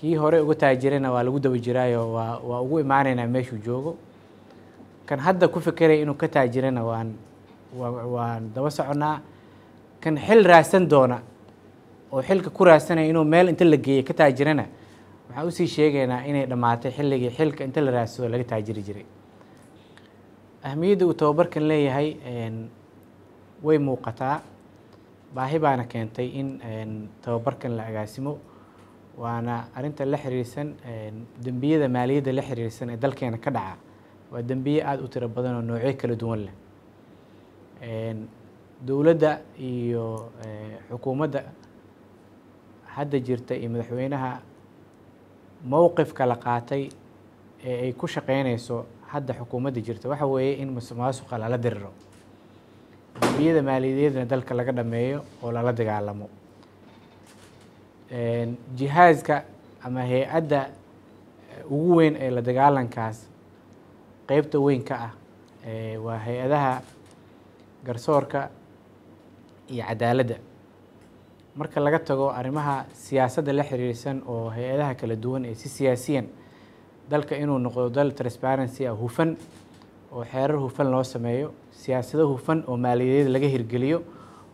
kii hore uga taajirayna waa lagu daba jiraayo waa waa ugu imaanaynaa meeshuu joogo kan hadda ku fekeraya inuu ka taajirana waan waan daba soconnaa kan xil raasan doona oo xilka ku raasanaya inuu meel inta la geeyay ka taajirana waxaan usii sheegaynaa inay dhammaatay xilligii xilka inta la raadsado laga taajiri jiray ahamiyadda uu tababarkan leeyahay way muuqataa baahi baana keentay in tababarkan la agaasimo waana arinta la xiriirsan dembiyada maaliyadda la xiriirsan ee dalkeena ka dhaca waa dembiye aada u tiro badan oo noocyo kala duwan leh dowladda iyo eh, xukuumadda hadda jirta iyo madaxweynaha mowqifka la qaatay ee ay ku shaqeynayso hadda xukuumadda jirta waxa weeye in musuqmaasuqa lala diriro dembiyada maaliyadeedna dalka laga dhameeyo oo lala dagaalamo jihaaska ama hay-adda eh, ugu weyn ee la dagaalankaas qeybta weyn ka ah eh, waa hay-adaha garsoorka iyo cadaaladda marka laga tago arrimaha siyaasadda la xiriirsan oo hay-adaha kala duwan ee si siyaasiyan dalka inuu noqdo dal transparency ah hufan oo xeerar hufan loo sameeyo siyaasado hufan oo maaliyadeed laga hirgeliyo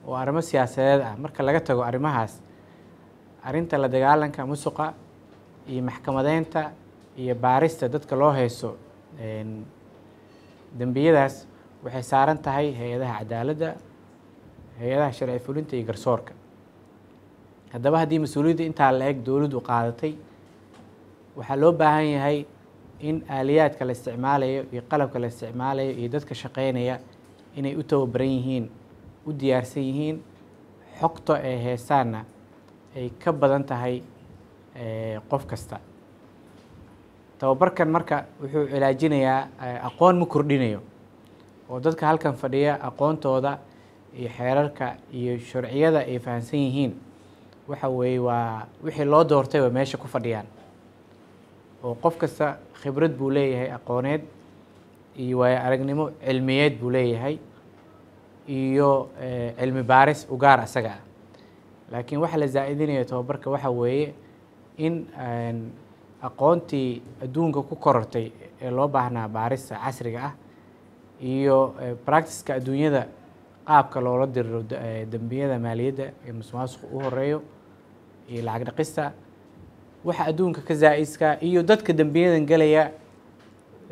oo arrimo siyaasadeed ah marka laga tago arrimahaas arrinta la dagaalanka musuqa iyo maxkamadeynta iyo baarista dadka loo hayso dembiyadaas waxay saaran tahay hay-adaha cadaaladda hay-adaha sharci fulinta iyo garsoorka haddaba haddii mas-uuliyadda intaa la eg dowladdu qaadatay waxaa loo baahan yahay in aaliyaadka la isticmaalayo iyo qalabka la isticmaalayo iyo dadka shaqeynaya inay u tababaran yihiin u diyaarsan yihiin xogta ay heesaanna ay ka badan tahay eh, qof kasta tababarkan marka wuxuu cilaajinayaa eh, aqoon ma kordhinayo oo dadka halkan fadhiya aqoontooda iyo xeerarka iyo sharciyada ay fahamsan yihiin waxa weeye waa wixii loo doortay waa meesha ku fadhiyaan oo qof kasta khibrad buu leeyahay aqooneed iyo waayo aragnimo cilmiyeed buu leeyahay iyo eh, cilmi baaris ugaar gaar laakiin waxa la zaa-idinaya tobabarka waxa weeye in aqoontii adduunka ku korortay ee loo baahnaa baarista casriga ah iyo bracticeka e, adduunyada qaabka loola diriro e, dembiyada maaliyadda ee masuqmaasuqa u horeeyo iyo lacag dhaqista waxa adduunka ka zaa iyo dadka dembiyadan gelaya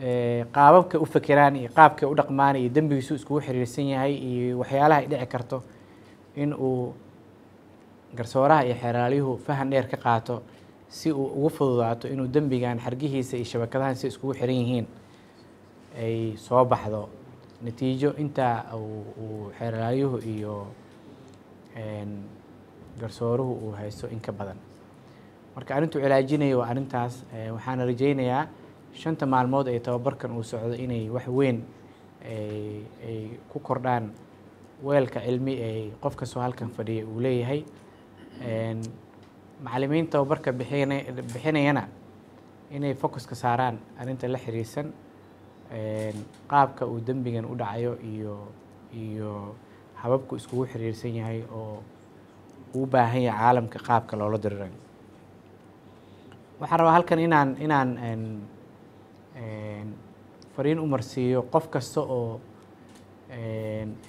e, qaababka u fekeraan iyo qaabkay u dhaqmaan iyo dembigiisu iskugu xiriirsan yahay iyo waxyaalaha ay dhici karto in uu garsooraha iyo xeeraalyuhu fahan dheer ka qaato si uu ugu fududaato inuu dembigan xargihiisa iyo shabakadahan si iskugu xiran yihiin ay soo baxdo natiijo intaa uu xeeraalyuhu iyo garsooruhu uu haysto in ka badan marka arrintuu cilaajinaya waa arrintaas waxaana rajaynayaa shanta maalmood ee tababarkan uu socdo inay wax weyn ay ku kordhaan weelka cilmi ee qof kastoo halkan fadhiya uu leeyahay macalimiin tababarka bixinayana inay focuska saaraan arrinta la xiriirsan qaabka uu dembigan u dhacayo iyo iyo hababku iskugu xiriirsan yahay oo uu baahan yahay caalamka qaabka loola dirirayo waxaan rabaa halkan inaan inaan fariin u marsiiyo qof kasta oo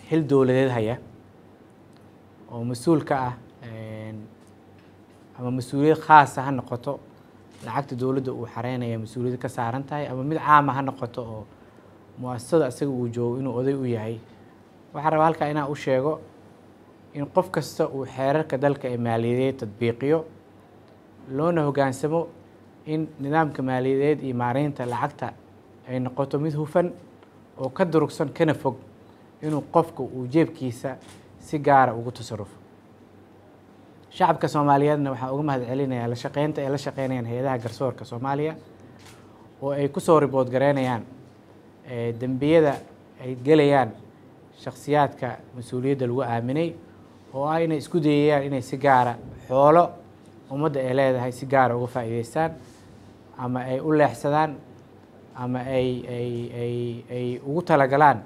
xil dowladeed haya oo mas-uul ka ah ama mas-uuliyad khaasa ha noqoto lacagta dowladda uu xareynaya mas-uuliyad ka saaran tahay ama mid caama ha noqoto oo mu-asasada asaga uu joogo inuu oday u yahay waxaa rabaa halkaa inaan u sheego in qof kasta uu xeerarka dalka ee maaliyadeed tadbiiqiyo loona hogaansamo in nidaamka maaliyadeed iyo maaraynta lacagta ay noqoto mid hufan oo ka durugsan kana fog inuu qofku uu jeebkiisa si gaara ugu tasarufo shacabka soomaaliyeedna waxaa uga mahad celinayaa la shaqeynta ay la shaqeynayaan hay-adaha garsoorka soomaaliya oo ay ku soo ribood garaynayaan dembiyada ay gelayaan shakhsiyaadka mas-uuliyadda lagu aaminay oo ah inay isku dayayaan inay si gaara xoolo ummadda ay leedahay si gaara uga faa'iidaystaan ama ay u leexsadaan ama ay ay ay ay ugu talagalaan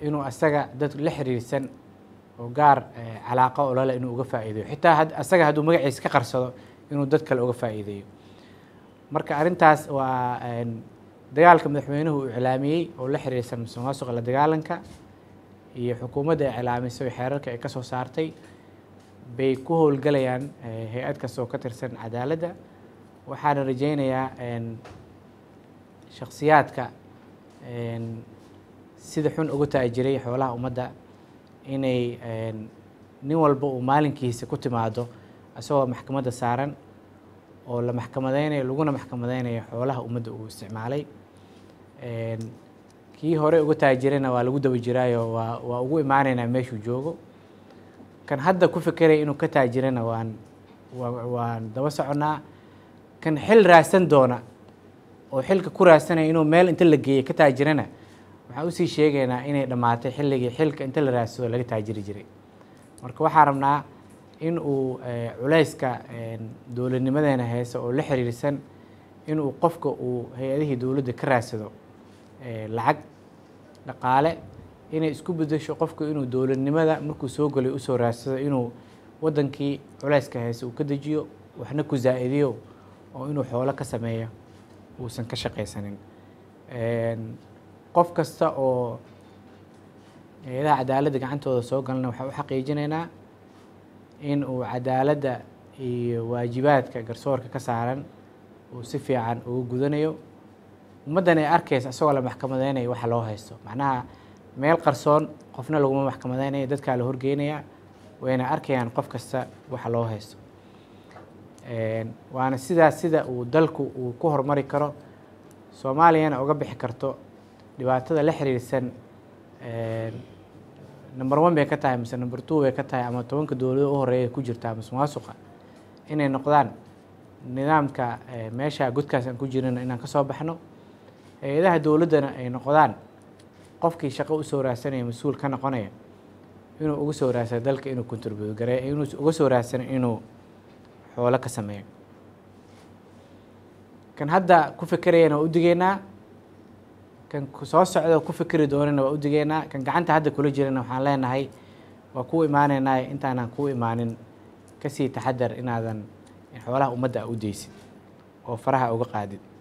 inuu asaga dad la xiriirsan oo gaar eh, calaaqo olole inuu uga faa'iideeyo xitaa asaga hadduu magaciisa ka qarsado inuu dad kale uga faa'iideeyo marka arrintaas waa dagaalka madaxweynuhu uu iclaamiyey oo la xiriirsan musuqmaasuqa la dagaalanka iyo xukuumadda ay iclaamisay xeerarka ay ka soo saartay bay ku howlgelayaan eh, hay-ad kastoo ka tirsan cadaaladda waxaana rajaynayaa shakhsiyaadka sida xun ugu ta'a xoolaha ummadda inay nin walba uu maalinkiisa ku timaado isagoo maxkamadda saaran oo la maxkamadeynayo laguna maxkamadeynayo xoolaha ummadda uu isticmaalay kii hore uga taajirana waa lagu daba jiraayo waa waa ugu imaanaynaa meeshuu joogo kan hadda ku fekeraya inuu ka taajirana waan waan daba soconaa kan xil raasan doona oo xilka ku raasanaya inuu meel inta la geeyay ka taajirana waxaan usii sheegaynaa inay dhammaatay xilligii xilka inta la raadsado laga taajiri jiray marka waxaan rabnaa in uu eh, culayska eh, dowladnimadeena heese oo la xiriirsan inuu qofka uu hay-adihii dowladda ka raadsado eh, lacag dhaqaale inay isku bedesho qofku inuu dowladnimada markuu soo galay usoo raadsado inuu waddankii culayska heese uu ka dejiyo waxna ku zaa'idiyo oo inuu xoolo ka sameeyo uusan ka shaqaysanin qof kasta oo ha-adaha cadaaladda gacantooda soo galana waxaan u xaqiijinaynaa in uu cadaaladda iyo waajibaadka garsoorka ka saaran uu si fiican ugu gudanayo ummaddan ay arkaysa isagoo la maxkamadeynaya waxa loo haysto macnaha meel qarsoon qofna laguma maxkamadeynayo dadkaa la horgeynayaa wayna arkayaan qof kasta waxa loo haysto waana sidaas sida uu dalku uu ku horumari karo soomaaliyana uga bixi karto dhibaatada la xiriirsan eh, number one bay ka tahay mise number two bay ka tahay ama tobanka dowlada u horeeya ku jirtaa masuqmaasuqa inay noqdaan nidaamka eh, meesha godkaas aan ku jirana inaan ka soo baxno hay-adaha dowladdana ay noqdaan qofkii shaqo usoo raadsanaya mas-uul ka noqonaya inuu uga soo raadsana dalka inuu contribuut gareeyo inuu uga soo raadsana inuu xoolo ka sameeyo kan hadda ku fekerayana waa u digeynaa kan soo socda ku fikri doonana waa u digeynaa kan gacanta hadda kula jirana waxaan leenahay waa kuu imaaneynaa intaanan kuu imaanin kasii taxadar inaadan xoolaha ummadda a u deysid oo faraha uga qaadid